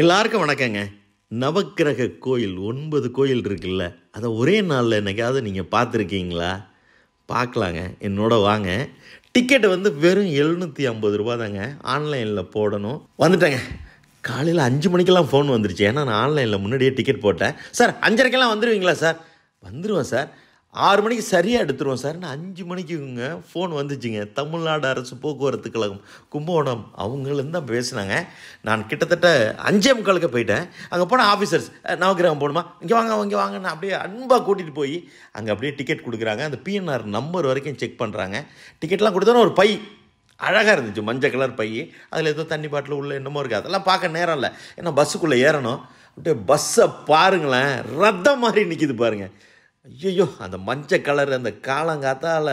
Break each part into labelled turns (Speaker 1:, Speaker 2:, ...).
Speaker 1: எல்லாருக்கும் வணக்கங்க நவக்கிரக கோயில் ஒன்பது கோயில் இருக்குல்ல அதை ஒரே நாளில் என்னைக்காவது நீங்கள் பார்த்துருக்கீங்களா பார்க்கலாங்க என்னோட வாங்க டிக்கெட்டு வந்து வெறும் எழுநூற்றி ஐம்பது ரூபா தாங்க ஆன்லைனில் போடணும் வந்துட்டேங்க காலையில் அஞ்சு மணிக்கெல்லாம் ஃபோன் வந்துருச்சு ஏன்னா நான் ஆன்லைனில் முன்னாடியே டிக்கெட் போட்டேன் சார் அஞ்சரைக்கெல்லாம் வந்துடுவீங்களா சார் வந்துடுவேன் சார் ஆறு மணிக்கு சரியாக எடுத்துருவோம் சார் நான் அஞ்சு மணிக்குங்க ஃபோன் வந்துச்சுங்க தமிழ்நாடு அரசு போக்குவரத்து கழகம் கும்பகோணம் அவங்களும் தான் பேசினாங்க நான் கிட்டத்தட்ட அஞ்சே முக்காலுக்கு போயிட்டேன் அங்கே போனால் ஆஃபீஸர்ஸ் நவகிரகம் போகணுமா இங்கே வாங்க இங்கே வாங்க நான் அப்படியே அன்பாக கூட்டிகிட்டு போய் அங்கே அப்படியே டிக்கெட் கொடுக்குறாங்க அந்த பிஎன்ஆர் நம்பர் வரைக்கும் செக் பண்ணுறாங்க டிக்கெட்லாம் கொடுத்தோன்னா ஒரு பை அழகாக இருந்துச்சு மஞ்சள் கலர் பை அதில் ஏதோ தண்ணி பாட்டில் உள்ள என்னமோ இருக்குது அதெல்லாம் பார்க்க நேரம் இல்லை ஏன்னா பஸ்ஸுக்குள்ளே ஏறணும் அப்படியே பஸ்ஸை பாருங்களேன் ரத்தம் மாதிரி நிற்கிது பாருங்கள் ஐயோ அந்த மஞ்சள் கலர் அந்த காலங்காத்தால்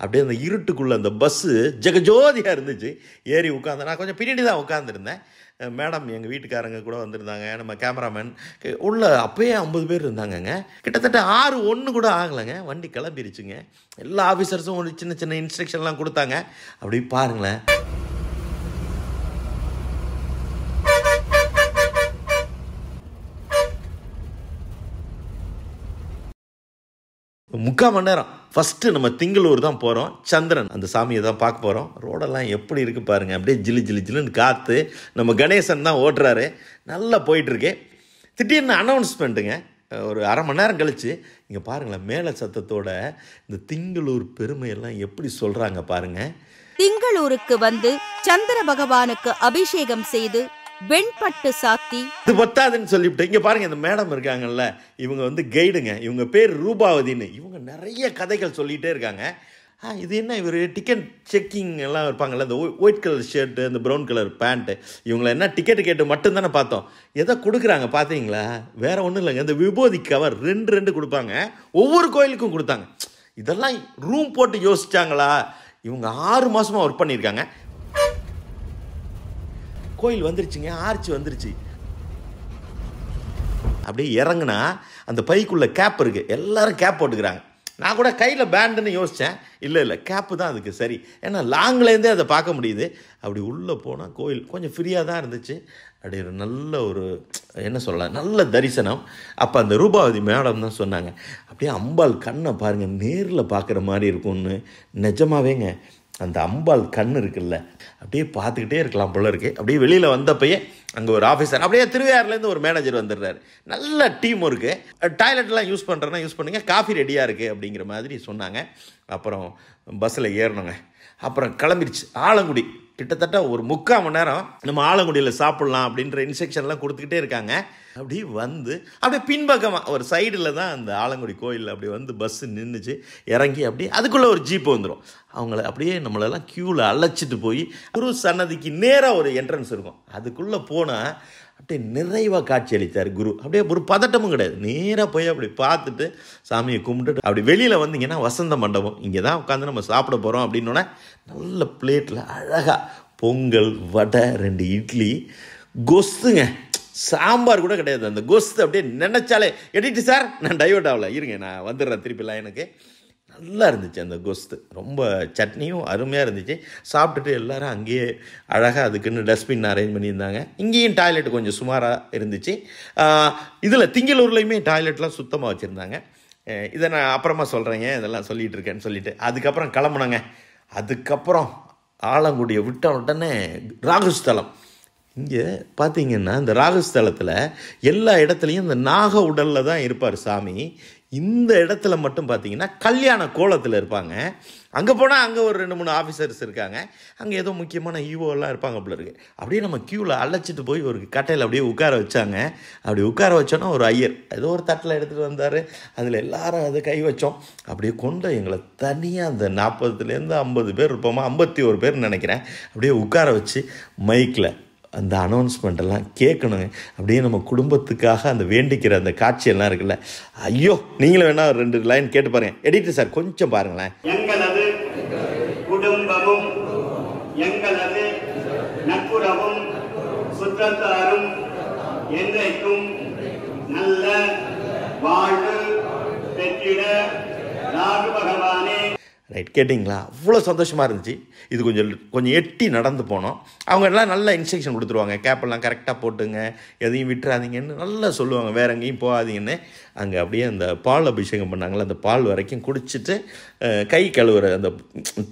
Speaker 1: அப்படியே அந்த இருட்டுக்குள்ளே அந்த பஸ்ஸு ஜெகஜோதியாக இருந்துச்சு ஏறி உட்காந்து நான் கொஞ்சம் பின்னாடி தான் உட்காந்துருந்தேன் மேடம் எங்கள் வீட்டுக்காரங்க கூட வந்திருந்தாங்க நம்ம கேமராமேன் உள்ள அப்போயே ஐம்பது பேர் இருந்தாங்கங்க கிட்டத்தட்ட ஆறு ஒன்று கூட ஆகலைங்க வண்டி கிளம்பிருச்சுங்க எல்லா ஆஃபீஸர்ஸும் ஒரு சின்ன சின்ன இன்ஸ்ட்ரக்ஷன்லாம் கொடுத்தாங்க அப்படி பாருங்களேன் முக்கால் மணி நேரம் ஃபஸ்ட்டு நம்ம திங்களூர் தான் போகிறோம் சந்திரன் அந்த சாமியை தான் பார்க்க போகிறோம் ரோடெல்லாம் எப்படி இருக்குது பாருங்கள் அப்படியே ஜிலு ஜிலு ஜிலுன்னு காற்று நம்ம கணேசன் தான் ஓட்டுறாரு நல்லா போயிட்டுருக்கு திடீர்னு அனௌன்ஸ்மெண்ட்டுங்க ஒரு அரை மணி நேரம் கழித்து இங்கே பாருங்களேன் மேலே சத்தத்தோட இந்த திங்களூர் பெருமையெல்லாம் எப்படி சொல்கிறாங்க பாருங்கள் திங்களூருக்கு வந்து சந்திர பகவானுக்கு அபிஷேகம் செய்து வெண்பட்டு சாத்தி இது பத்தாதுன்னு சொல்லிவிட்டு இங்க பாருங்க இந்த மேடம் இருக்காங்கல்ல இவங்க வந்து கைடுங்க இவங்க பேர் ரூபாவதின்னு இவங்க நிறைய கதைகள் சொல்லிகிட்டே இருக்காங்க ஆ இது என்ன இவர் டிக்கெட் செக்கிங் எல்லாம் இருப்பாங்கள்ல இந்த ஒயிட் கலர் ஷர்ட்டு இந்த ப்ரௌன் கலர் பேண்ட்டு இவங்கள என்ன டிக்கெட்டு கேட்டு மட்டும்தானே பார்த்தோம் எதோ கொடுக்குறாங்க பார்த்தீங்களா வேற ஒன்றும் இல்லைங்க இந்த விபூதி கவர் ரெண்டு ரெண்டு கொடுப்பாங்க ஒவ்வொரு கோயிலுக்கும் கொடுத்தாங்க இதெல்லாம் ரூம் போட்டு யோசிச்சாங்களா இவங்க ஆறு மாதமாக ஒர்க் பண்ணியிருக்காங்க கோயில் வந்துருச்சுங்க ஆர்ச்சி வந்துருச்சு அப்படியே இறங்குனா அந்த பைக்குள்ளே கேப் இருக்குது எல்லோரும் கேப் போட்டுக்கிறாங்க நான் கூட கையில் பேண்டுன்னு யோசித்தேன் இல்லை இல்லை கேப்பு தான் அதுக்கு சரி ஏன்னா லாங்லேருந்தே அதை பார்க்க முடியுது அப்படி உள்ளே போனால் கோயில் கொஞ்சம் ஃப்ரீயாக தான் இருந்துச்சு அப்படி ஒரு நல்ல ஒரு என்ன சொல்லலாம் நல்ல தரிசனம் அப்போ அந்த ரூபாவதி மேடம் தான் சொன்னாங்க அப்படியே அம்பாள் கண்ணை பாருங்கள் நேரில் பார்க்குற மாதிரி இருக்கும்னு நிஜமாவேங்க அந்த அம்பாள் கண் இருக்குல்ல அப்படியே பார்த்துக்கிட்டே இருக்கலாம் போல இருக்கு அப்படியே வெளியில் வந்தப்பயே அங்கே ஒரு ஆஃபீஸர் அப்படியே திருவையாறுலேருந்து ஒரு மேனேஜர் வந்துடுறாரு நல்ல டீம் இருக்குது டாய்லெட்லாம் யூஸ் பண்ணுறேன்னா யூஸ் பண்ணுங்கள் காஃபி ரெடியாக இருக்குது அப்படிங்கிற மாதிரி சொன்னாங்க அப்புறம் பஸ்ஸில் ஏறணுங்க அப்புறம் கிளம்பிடுச்சு ஆலங்குடி கிட்டத்தட்ட ஒரு முக்கால் மணி நேரம் நம்ம ஆலங்குடியில் சாப்பிட்லாம் அப்படின்ற இன்ஸ்ட்ரக்ஷன்லாம் கொடுத்துக்கிட்டே இருக்காங்க அப்படி வந்து அப்படியே பின்பக்கமாக ஒரு சைடில் தான் அந்த ஆலங்குடி கோயிலில் அப்படி வந்து பஸ்ஸு நின்றுச்சு இறங்கி அப்படி அதுக்குள்ளே ஒரு ஜீப்பு வந்துடும் அவங்கள அப்படியே நம்மளெல்லாம் க்யூவில் அழைச்சிட்டு போய் குரு சன்னதிக்கு நேராக ஒரு என்ட்ரன்ஸ் இருக்கும் அதுக்குள்ளே போனால் அப்படியே நிறைவாக காட்சியளித்தார் குரு அப்படியே ஒரு பதட்டமும் கிடையாது நேராக போய் அப்படி பார்த்துட்டு சாமியை கும்பிட்டுட்டு அப்படி வெளியில் வந்தீங்கன்னா வசந்த மண்டபம் இங்கே தான் உட்காந்து நம்ம சாப்பிட போகிறோம் அப்படின்னோடனே நல்ல பிளேட்டில் அழகாக பொங்கல் வடை ரெண்டு இட்லி கொஸ்துங்க சாம்பார் கூட கிடையாது அந்த கொஸ்து அப்படியே நினச்சாலே எடிட்டு சார் நான் டைவர்ட் ஆகலை இருங்க நான் வந்துடுறேன் திருப்பிலாம் எனக்கு நல்லா இருந்துச்சு அந்த கொஸ்து ரொம்ப சட்னியும் அருமையாக இருந்துச்சு சாப்பிட்டுட்டு எல்லோரும் அங்கேயே அழகாக அதுக்குன்னு டஸ்ட்பின் அரேஞ்ச் பண்ணியிருந்தாங்க இங்கேயும் டாய்லெட் கொஞ்சம் சுமாராக இருந்துச்சு இதில் திங்களூர்லேயுமே டாய்லெட்லாம் சுத்தமாக வச்சுருந்தாங்க இதை நான் அப்புறமா சொல்கிறேங்க இதெல்லாம் சொல்லிகிட்டு இருக்கேன்னு சொல்லிட்டு அதுக்கப்புறம் கிளம்புனாங்க அதுக்கப்புறம் ஆலங்குடியை விட்ட உடனே ராகுஸ்தலம் இங்கே பார்த்தீங்கன்னா இந்த ராகுஸ்தலத்தில் எல்லா இடத்துலையும் இந்த நாக உடலில் தான் இருப்பார் சாமி இந்த இடத்துல மட்டும் பார்த்தீங்கன்னா கல்யாண கோலத்தில் இருப்பாங்க அங்கே போனால் அங்கே ஒரு ரெண்டு மூணு ஆஃபீஸர்ஸ் இருக்காங்க அங்கே ஏதோ முக்கியமான ஈவோலாம் e இருப்பாங்க அப்படி இருக்கு அப்படியே நம்ம க்யூவில் அழைச்சிட்டு போய் ஒரு கட்டையில் அப்படியே உட்கார வச்சாங்க அப்படி உட்கார வச்சோன்னா ஒரு ஐயர் ஏதோ ஒரு தட்டில் எடுத்துகிட்டு வந்தார் அதில் எல்லாரும் அதை கை வச்சோம் அப்படியே கொண்டு எங்களை தனியாக அந்த நாற்பதுலேருந்து ஐம்பது பேர் இருப்போமா ஐம்பத்தி ஒரு பேர்னு நினைக்கிறேன் அப்படியே உட்கார வச்சு மைக்கில் அந்த அனௌன்ஸ்மெண்ட்டெல்லாம் கேட்கணுங்க அப்படியே நம்ம குடும்பத்துக்காக அந்த வேண்டிக்கிற அந்த காட்சியெல்லாம் இருக்குல்ல ஐயோ நீங்களும் வேணா ரெண்டு லைன் கேட்டு பாருங்க எடிட்டர் சார் கொஞ்சம் பாருங்களேன் எங்களது குடும்பமும் எங்களது நட்புறவும் சுற்றத்தாரும் என்றைக்கும் நைட் கேட்டிங்களா அவ்வளோ சந்தோஷமாக இருந்துச்சு இது கொஞ்சம் கொஞ்சம் எட்டி நடந்து போனோம் அவங்க எல்லாம் நல்லா இன்ஸ்ட்ரக்ஷன் கொடுத்துருவாங்க கேப்பெல்லாம் கரெக்டாக போட்டுங்க எதையும் விட்டுறாதீங்கன்னு நல்லா சொல்லுவாங்க வேற எங்கேயும் போகாதீங்கன்னு அங்கே அப்படியே அந்த பால் அபிஷேகம் பண்ணாங்களே அந்த பால் வரைக்கும் குடிச்சிட்டு கை கழுவுற அந்த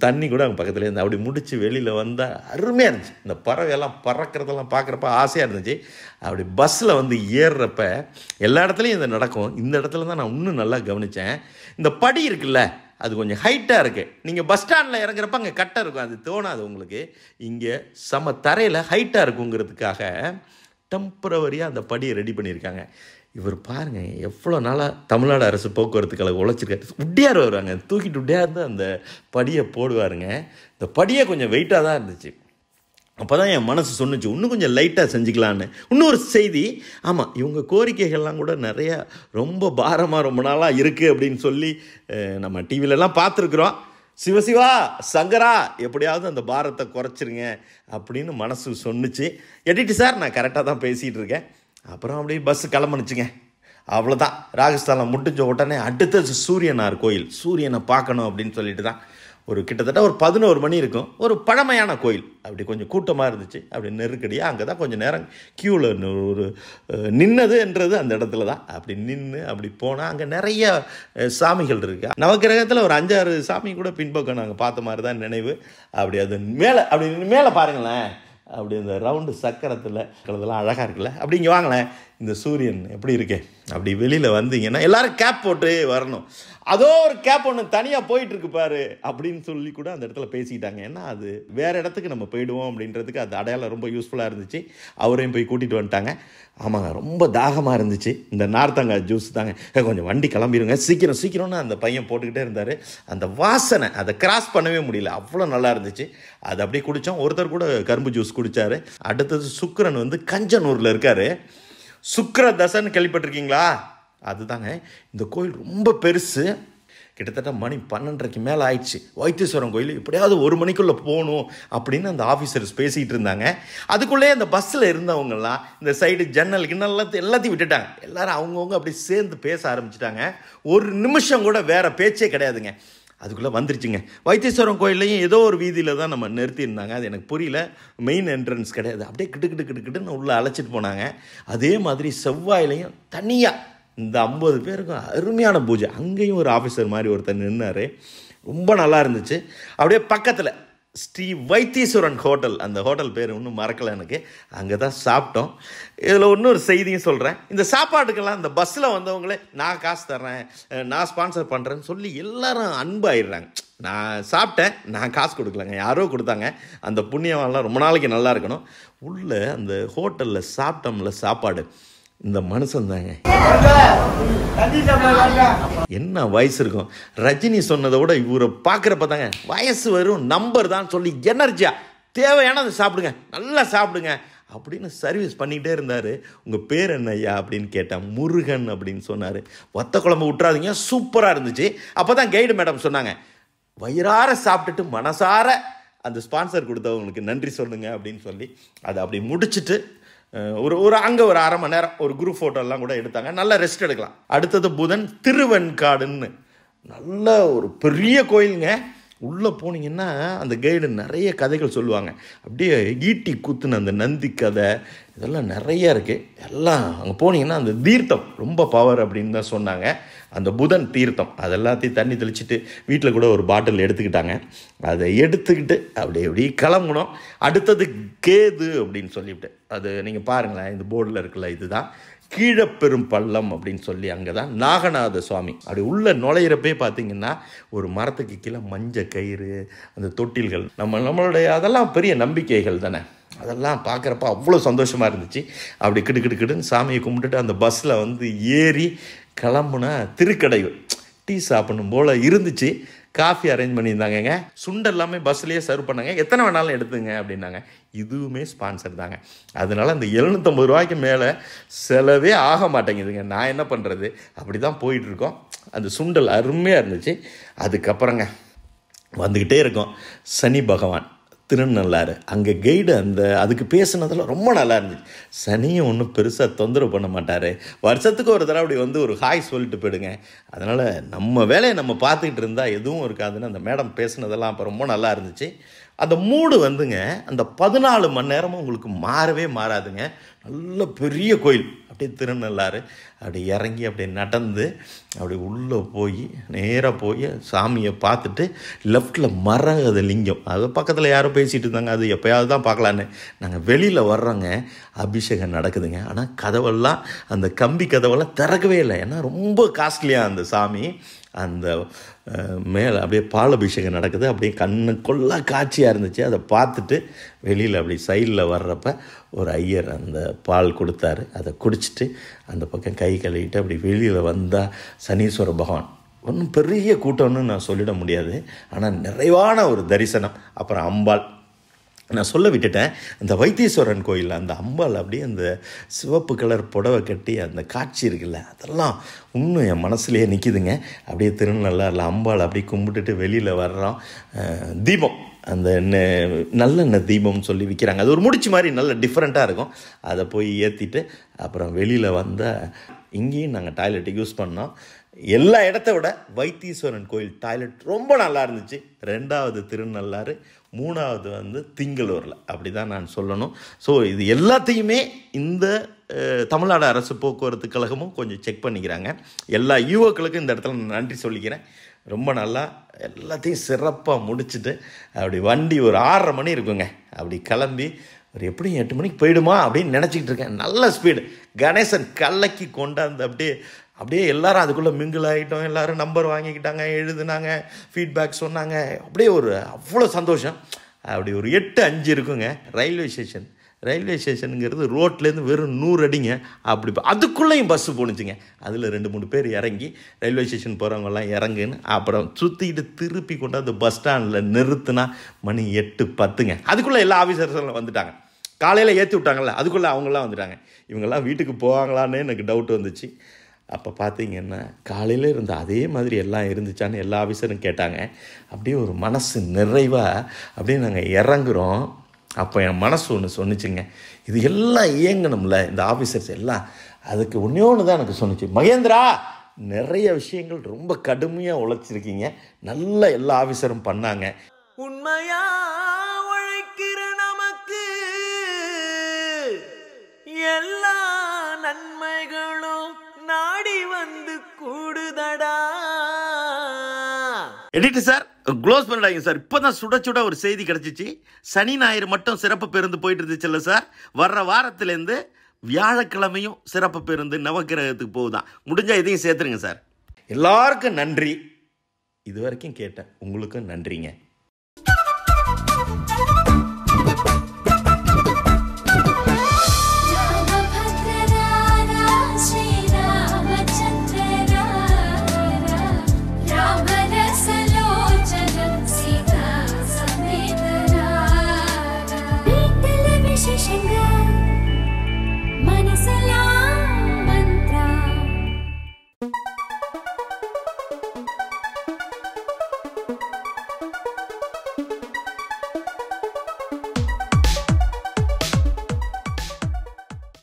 Speaker 1: தண்ணி கூட அவங்க பக்கத்தில் இருந்து அப்படி முடித்து வெளியில் வந்தால் அருமையாக இருந்துச்சு இந்த பறவையெல்லாம் பறக்கிறதெல்லாம் பார்க்குறப்ப ஆசையாக இருந்துச்சு அப்படி பஸ்ஸில் வந்து ஏறுறப்ப எல்லா இடத்துலையும் இது நடக்கும் இந்த இடத்துல தான் நான் இன்னும் நல்லா கவனித்தேன் இந்த படி இருக்குல்ல அது கொஞ்சம் ஹைட்டாக இருக்குது நீங்கள் பஸ் ஸ்டாண்டில் இறங்குறப்ப அங்கே கட்டாக இருக்கும் அது தோணாது உங்களுக்கு இங்கே சம தரையில் ஹைட்டாக இருக்குங்கிறதுக்காக டெம்பரவரியாக அந்த படியை ரெடி பண்ணியிருக்காங்க இவர் பாருங்கள் எவ்வளோ நாளாக தமிழ்நாடு அரசு போக்குவரத்து கழகம் உழைச்சிருக்காரு உட்டியார் வருவாங்க தூக்கிட்டு உட்டியார் தான் அந்த படியை போடுவாருங்க இந்த படியை கொஞ்சம் வெயிட்டாக தான் இருந்துச்சு அப்போ தான் என் மனசு சொன்னிச்சு இன்னும் கொஞ்சம் லைட்டாக செஞ்சுக்கலான்னு இன்னொரு செய்தி ஆமாம் இவங்க கோரிக்கைகள்லாம் கூட நிறையா ரொம்ப பாரமாக ரொம்ப நாளாக இருக்குது அப்படின்னு சொல்லி நம்ம டிவிலெலாம் பார்த்துருக்குறோம் சிவசிவா சங்கரா எப்படியாவது அந்த பாரத்தை குறைச்சிருங்க அப்படின்னு மனசு சொன்னிச்சு எடிட்டு சார் நான் கரெக்டாக தான் பேசிகிட்டு இருக்கேன் அப்புறம் அப்படியே பஸ்ஸு கிளம்புனுச்சுங்க அவ்வளோதான் ராஜஸ்தானில் முட்டிஞ்ச உடனே அடுத்தது சூரியனார் கோயில் சூரியனை பார்க்கணும் அப்படின்னு சொல்லிட்டு தான் ஒரு கிட்டத்தட்ட ஒரு பதினோரு மணி இருக்கும் ஒரு பழமையான கோயில் அப்படி கொஞ்சம் கூட்டமாக இருந்துச்சு அப்படி நெருக்கடியாக அங்கே தான் கொஞ்சம் நேரம் க்யூவில் ஒரு நின்னதுன்றது அந்த இடத்துல தான் அப்படி நின்று அப்படி போனால் அங்கே நிறைய சாமிகள் இருக்குது நவக்கிரகத்தில் ஒரு அஞ்சாறு சாமி கூட பின்பக்கம் நாங்கள் பார்த்த மாதிரி தான் நினைவு அப்படி அது மேலே அப்படி மேலே பாருங்களேன் அப்படி அந்த ரவுண்டு சக்கரத்தில் இதெல்லாம் அழகாக இருக்குல்ல அப்படி இங்கே வாங்களேன் இந்த சூரியன் எப்படி இருக்கே அப்படி வெளியில் வந்தீங்கன்னா எல்லோரும் கேப் போட்டு வரணும் அதோ ஒரு கேப் ஒன்று தனியாக போயிட்டுருக்கு பாரு அப்படின்னு சொல்லி கூட அந்த இடத்துல பேசிக்கிட்டாங்க ஏன்னா அது வேறு இடத்துக்கு நம்ம போயிடுவோம் அப்படின்றதுக்கு அது அடையாளம் ரொம்ப யூஸ்ஃபுல்லாக இருந்துச்சு அவரையும் போய் கூட்டிகிட்டு வந்துட்டாங்க ஆமாங்க ரொம்ப தாகமாக இருந்துச்சு இந்த நார்த்தங்காய் ஜூஸ் தாங்க கொஞ்சம் வண்டி கிளம்பிடுங்க சீக்கிரம் சீக்கிரம்னு அந்த பையன் போட்டுக்கிட்டே இருந்தார் அந்த வாசனை அதை கிராஸ் பண்ணவே முடியல அவ்வளோ நல்லா இருந்துச்சு அது அப்படியே குடித்தோம் ஒருத்தர் கூட கரும்பு ஜூஸ் குடித்தார் அடுத்தது சுக்கரன் வந்து கஞ்சனூரில் இருக்கார் சுக்கர தசைன்னு கேள்விப்பட்டிருக்கீங்களா அதுதாங்க இந்த கோயில் ரொம்ப பெருசு கிட்டத்தட்ட மணி பன்னெண்டரைக்கு மேலே ஆயிடுச்சு வைத்தீஸ்வரன் கோயில் எப்படியாவது ஒரு மணிக்குள்ளே போகணும் அப்படின்னு அந்த ஆஃபீஸர்ஸ் பேசிகிட்டு இருந்தாங்க அதுக்குள்ளே அந்த பஸ்ஸில் இருந்தவங்கெல்லாம் இந்த சைடு ஜன்னல் கிண்ணல் எல்லாத்தையும் விட்டுட்டாங்க எல்லோரும் அவங்கவுங்க அப்படி சேர்ந்து பேச ஆரம்பிச்சிட்டாங்க ஒரு நிமிஷம் கூட வேறு பேச்சே கிடையாதுங்க அதுக்குள்ளே வந்துருச்சுங்க வைத்தீஸ்வரம் கோயில்லையும் ஏதோ ஒரு வீதியில் தான் நம்ம நிறுத்தியிருந்தாங்க அது எனக்கு புரியல மெயின் என்ட்ரன்ஸ் கிடையாது அப்படியே கிட்டு கிட்டு கிட்டு கிட்டுன்னு உள்ளே அழைச்சிட்டு போனாங்க அதே மாதிரி செவ்வாயிலையும் தனியாக இந்த ஐம்பது பேருக்கும் அருமையான பூஜை அங்கேயும் ஒரு ஆஃபீஸர் மாதிரி ஒருத்தர் நின்னார் ரொம்ப நல்லா இருந்துச்சு அப்படியே பக்கத்தில் ஸ்ரீ வைத்தீஸ்வரன் ஹோட்டல் அந்த ஹோட்டல் பேர் இன்னும் மறக்கலை எனக்கு அங்கே தான் சாப்பிட்டோம் இதில் இன்னொரு செய்தியும் சொல்கிறேன் இந்த சாப்பாட்டுக்கெல்லாம் இந்த பஸ்ஸில் வந்தவங்களே நான் காசு தர்றேன் நான் ஸ்பான்சர் பண்ணுறேன்னு சொல்லி எல்லாரும் அன்பாயிடுறாங்க நான் சாப்பிட்டேன் நான் காசு கொடுக்கலங்க யாரோ கொடுத்தாங்க அந்த புண்ணியவான்லாம் ரொம்ப நாளைக்கு நல்லா இருக்கணும் உள்ளே அந்த ஹோட்டலில் சாப்பிட்டோம்ல சாப்பாடு இந்த மனுஷன் தாங்க என்ன வயசு இருக்கும் ரஜினி சொன்னதை விட இவரை பார்க்குறப்ப தாங்க வயசு வரும் நம்பர் தான் சொல்லி எனர்ஜியா தேவையானதை சாப்பிடுங்க நல்லா சாப்பிடுங்க அப்படின்னு சர்வீஸ் பண்ணிகிட்டே இருந்தார் உங்கள் பேர் என்ன ஐயா அப்படின்னு கேட்டேன் முருகன் அப்படின்னு சொன்னார் வத்த குழம்பு விட்டுறாதீங்க சூப்பராக இருந்துச்சு அப்போ தான் கைடு மேடம் சொன்னாங்க வயிறார சாப்பிட்டுட்டு மனசார அந்த ஸ்பான்சர் கொடுத்தவங்களுக்கு நன்றி சொல்லுங்கள் அப்படின்னு சொல்லி அதை அப்படி முடிச்சுட்டு ஒரு ஒரு அங்கே ஒரு அரை மணி நேரம் ஒரு குரூப் ஃபோட்டோலாம் கூட எடுத்தாங்க நல்லா ரெஸ்ட் எடுக்கலாம் அடுத்தது புதன் திருவெண்காடுன்னு நல்ல ஒரு பெரிய கோயிலுங்க உள்ளே போனீங்கன்னா அந்த கைடு நிறைய கதைகள் சொல்லுவாங்க அப்படியே ஈட்டி குத்துன அந்த நந்தி கதை இதெல்லாம் நிறைய இருக்குது எல்லாம் அங்கே போனீங்கன்னா அந்த தீர்த்தம் ரொம்ப பவர் அப்படின்னு தான் சொன்னாங்க அந்த புதன் தீர்த்தம் அதெல்லாத்தையும் தண்ணி தெளிச்சுட்டு வீட்டில் கூட ஒரு பாட்டில் எடுத்துக்கிட்டாங்க அதை எடுத்துக்கிட்டு அப்படி எப்படி கிளம்பணும் அடுத்தது கேது அப்படின்னு சொல்லிவிட்டு அது நீங்கள் பாருங்களேன் இந்த போர்டில் இருக்கல இதுதான் கீழப்பெரும் பள்ளம் அப்படின்னு சொல்லி அங்கே தான் நாகநாத சுவாமி அப்படி உள்ளே நுழையிறப்பே பார்த்தீங்கன்னா ஒரு மரத்துக்கு கீழே மஞ்ச கயிறு அந்த தொட்டில்கள் நம்ம நம்மளுடைய அதெல்லாம் பெரிய நம்பிக்கைகள் தானே அதெல்லாம் பார்க்குறப்ப அவ்வளோ சந்தோஷமாக இருந்துச்சு அப்படி கிடு கிடுன்னு சாமியை கும்பிட்டுட்டு அந்த பஸ்ஸில் வந்து ஏறி கிளம்புன திருக்கடையூர் டீ சாப்பிடணும் போல் இருந்துச்சு காஃபி அரேஞ்ச் பண்ணியிருந்தாங்கங்க சுண்டல் எல்லாமே பஸ்லேயே சர்வ் பண்ணாங்க எத்தனை வேணாலும் எடுத்துங்க அப்படின்னாங்க இதுவுமே ஸ்பான்சர் தாங்க அதனால் அந்த எழுநூற்றம்பது ரூபாய்க்கு மேலே செலவே ஆக மாட்டேங்குதுங்க நான் என்ன பண்ணுறது அப்படி தான் போயிட்டுருக்கோம் அந்த சுண்டல் அருமையாக இருந்துச்சு அதுக்கப்புறங்க வந்துக்கிட்டே இருக்கோம் சனி பகவான் திருநள்ளாறு அங்கே கைடு அந்த அதுக்கு பேசுனதெல்லாம் ரொம்ப நல்லா இருந்துச்சு சனியும் ஒன்றும் பெருசாக தொந்தரவு பண்ண மாட்டார் வருஷத்துக்கு ஒரு தடவை அப்படி வந்து ஒரு ஹாய் சொல்லிட்டு போயிடுங்க அதனால் நம்ம வேலையை நம்ம பார்த்துக்கிட்டு இருந்தால் எதுவும் இருக்காதுன்னு அந்த மேடம் பேசுனதெல்லாம் அப்போ ரொம்ப நல்லா இருந்துச்சு அந்த மூடு வந்துங்க அந்த பதினாலு மணி நேரமும் உங்களுக்கு மாறவே மாறாதுங்க நல்ல பெரிய கோயில் அப்படியே திருநள்ளாறு அப்படி இறங்கி அப்படியே நடந்து அப்படி உள்ளே போய் நேராக போய் சாமியை பார்த்துட்டு லெஃப்டில் மரம் அது லிங்கம் அது பக்கத்தில் யாரும் பேசிகிட்டு இருந்தாங்க அது எப்போயாவது தான் பார்க்கலான்னு நாங்கள் வெளியில் வர்றோங்க அபிஷேகம் நடக்குதுங்க ஆனால் கதவெல்லாம் அந்த கம்பி கதவெல்லாம் திறக்கவே இல்லை ஏன்னா ரொம்ப காஸ்ட்லியாக அந்த சாமி அந்த மேலே அப்படியே பால் அபிஷேகம் நடக்குது அப்படியே கண்ணு கொள்ளா காட்சியாக இருந்துச்சு அதை பார்த்துட்டு வெளியில் அப்படி சைடில் வர்றப்ப ஒரு ஐயர் அந்த பால் கொடுத்தாரு அதை குடிச்சிட்டு அந்த பக்கம் கை கழுவிட்டு அப்படி வெளியில் வந்தால் சனீஸ்வர பகவான் ஒன்றும் பெரிய கூட்டம்னு நான் சொல்லிட முடியாது ஆனால் நிறைவான ஒரு தரிசனம் அப்புறம் அம்பாள் நான் சொல்ல விட்டுட்டேன் அந்த வைத்தீஸ்வரன் கோயிலில் அந்த அம்பாள் அப்படியே அந்த சிவப்பு கலர் புடவை கட்டி அந்த காட்சி இருக்குல்ல அதெல்லாம் இன்னும் என் மனசுலேயே நிற்கிதுங்க அப்படியே திருநள்ளாரில் அம்பாள் அப்படியே கும்பிட்டுட்டு வெளியில் வர்றோம் தீபம் அந்த நல்லெண்ணெய் தீபம்னு சொல்லி விற்கிறாங்க அது ஒரு முடிச்சு மாதிரி நல்ல டிஃப்ரெண்ட்டாக இருக்கும் அதை போய் ஏற்றிட்டு அப்புறம் வெளியில் வந்த இங்கேயும் நாங்கள் டாய்லெட் யூஸ் பண்ணோம் எல்லா இடத்த விட வைத்தீஸ்வரன் கோயில் டாய்லெட் ரொம்ப நல்லா இருந்துச்சு ரெண்டாவது திருநள்ளாறு மூணாவது வந்து திங்களூரில் அப்படி தான் நான் சொல்லணும் ஸோ இது எல்லாத்தையுமே இந்த தமிழ்நாடு அரசு போக்குவரத்து கழகமும் கொஞ்சம் செக் பண்ணிக்கிறாங்க எல்லா யூஓக்களுக்கும் இந்த இடத்துல நான் நன்றி சொல்லிக்கிறேன் ரொம்ப நல்லா எல்லாத்தையும் சிறப்பாக முடிச்சுட்டு அப்படி வண்டி ஒரு ஆறரை மணி இருக்குங்க அப்படி கிளம்பி ஒரு எப்படியும் எட்டு மணிக்கு போயிடுமா அப்படின்னு நினச்சிக்கிட்டு இருக்கேன் நல்ல ஸ்பீடு கணேசன் கல்லக்கி கொண்டாந்து அப்படியே அப்படியே எல்லோரும் அதுக்குள்ளே மிங்கிள் ஆகிட்டோம் எல்லோரும் நம்பர் வாங்கிக்கிட்டாங்க எழுதுனாங்க ஃபீட்பேக் சொன்னாங்க அப்படியே ஒரு அவ்வளோ சந்தோஷம் அப்படி ஒரு எட்டு அஞ்சு இருக்குங்க ரயில்வே ஸ்டேஷன் ரயில்வே ஸ்டேஷனுங்கிறது ரோட்லேருந்து வெறும் நூறு அடிங்க அப்படி அதுக்குள்ளேயும் பஸ்ஸு போணுச்சுங்க அதில் ரெண்டு மூணு பேர் இறங்கி ரயில்வே ஸ்டேஷன் போகிறவங்கெல்லாம் இறங்குன்னு அப்புறம் சுற்றிக்கிட்டு திருப்பி கொண்டு அந்த பஸ் ஸ்டாண்டில் நிறுத்தினா மணி எட்டு பத்துங்க அதுக்குள்ளே எல்லா ஆஃபீஸர்ஸும் வந்துட்டாங்க காலையில் ஏற்றி விட்டாங்கல்ல அதுக்குள்ளே அவங்களாம் வந்துட்டாங்க இவங்கெல்லாம் வீட்டுக்கு போவாங்களான்னு எனக்கு டவுட் வந்துச்சு அப்போ பார்த்தீங்கன்னா காலையில் இருந்த அதே மாதிரி எல்லாம் இருந்துச்சான்னு எல்லா ஆஃபீஸரும் கேட்டாங்க அப்படியே ஒரு மனசு நிறைவாக அப்படியே நாங்கள் இறங்குறோம் அப்போ என் மனசு ஒன்று சொன்னிச்சுங்க இது எல்லாம் இயங்கணும்ல இந்த ஆஃபீஸர்ஸ் எல்லாம் அதுக்கு ஒன்றே ஒன்று தான் எனக்கு சொன்னிச்சு மகேந்திரா நிறைய விஷயங்கள் ரொம்ப கடுமையாக உழைச்சிருக்கீங்க நல்லா எல்லா ஆஃபீஸரும் பண்ணாங்க உண்மையா உழைக்கிற நமக்கு எல்லா நன்மைகளும் நாடி வந்து கூடுதடா எடிட்டு சார் க்ளோஸ் பண்ணிடாங்க சார் இப்போ தான் சுட சுட ஒரு செய்தி கிடச்சிச்சு சனி ஞாயிறு மட்டும் சிறப்பு பேருந்து போயிட்டு இருந்துச்சுல்ல சார் வர்ற வாரத்துலேருந்து வியாழக்கிழமையும் சிறப்பு பேருந்து நவக்கிரகத்துக்கு போகுதான் முடிஞ்சால் இதையும் சேர்த்துருங்க சார் எல்லாருக்கும் நன்றி இது வரைக்கும் கேட்டேன் உங்களுக்கும் நன்றிங்க